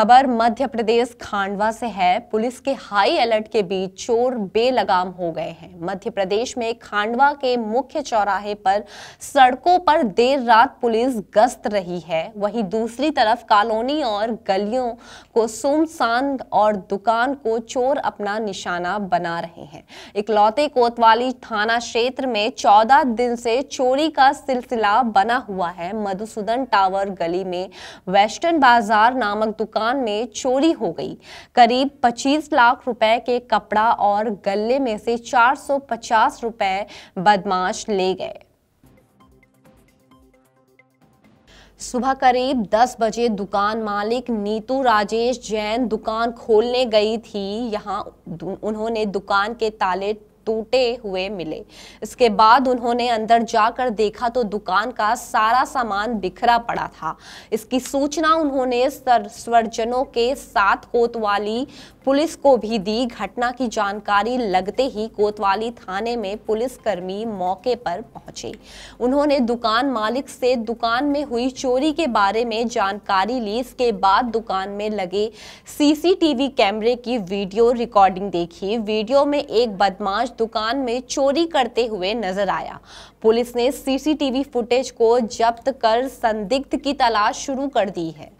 खबर मध्य प्रदेश खांडवा से है पुलिस के हाई अलर्ट के बीच चोर बेलगाम हो गए हैं मध्य प्रदेश में खांडवा के मुख्य चौराहे पर सड़कों पर देर रात पुलिस गश्त रही है वहीं दूसरी तरफ कॉलोनी और गलियों को सुमसान और दुकान को चोर अपना निशाना बना रहे हैं इकलौते कोतवाली थाना क्षेत्र में चौदह दिन से चोरी का सिलसिला बना हुआ है मधुसूदन टावर गली में वेस्टर्न बाजार नामक दुकान दुकान में चोरी हो गई करीब 25 लाख रुपए के कपड़ा और गले में से 450 रुपए बदमाश ले गए सुबह करीब 10 बजे दुकान मालिक नीतू राजेश जैन दुकान खोलने गई थी यहाँ उन्होंने दुकान के ताले टूटे हुए मिले इसके बाद उन्होंने अंदर जाकर देखा तो दुकान का सारा सामान बिखरा पड़ा था इसकी सूचना उन्होंने स्वर्जनों के साथ कोतवाली पुलिस को भी दी घटना की जानकारी लगते ही कोतवाली थाने में पुलिसकर्मी मौके पर पहुंचे उन्होंने दुकान मालिक से दुकान में हुई चोरी के बारे में जानकारी ली इसके बाद दुकान में लगे सीसीटीवी कैमरे की वीडियो रिकॉर्डिंग देखी वीडियो में एक बदमाश दुकान में चोरी करते हुए नजर आया पुलिस ने सीसीटीवी फुटेज को जब्त कर संदिग्ध की तलाश शुरू कर दी है